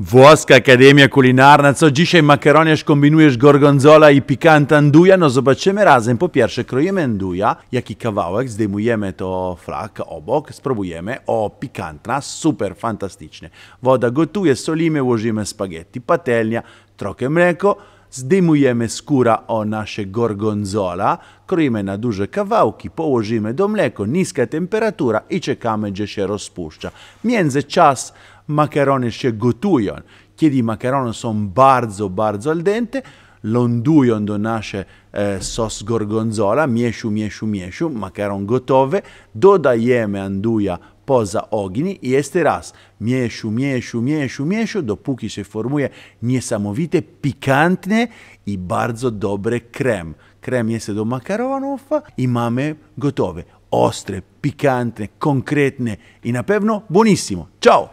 Włoska Akademia Kulinarna. Co dzisiaj makaronież kombinujesz gorgonzola i pikanta nduja? No zobaczymy razem. Po pierwsze kroimy nduja, jaki kawałek, zdejmujemy to flak obok, spróbujemy. O, pikantna, super, fantastyczne. Woda gotuje, solimy, łożymy spaghetti, patelnia, trochę mleko, zdejmujemy skóra o nasze gorgonzola, kroimy na duże kawałki, położymy do mleko, niska temperatura i czekamy, gdzie się rozpuszcza. Między czas makarony się gotują. Kiedy makarony są bardzo, bardzo al dente, lądują do nasze e, eh, sos gorgonzola, mieszu, mieszu, mieszu, makaron gotowy, dodajemy anduja poza ogień i jeszcze raz mieszu, mieszu, mieszu, mieszu, dopóki się formuje niesamowite, pikantny i bardzo dobry krem. Krem jest do makaronów i mamy gotowy. Ostre, pikantne, konkretne i na pewno buonissimo. Ciao!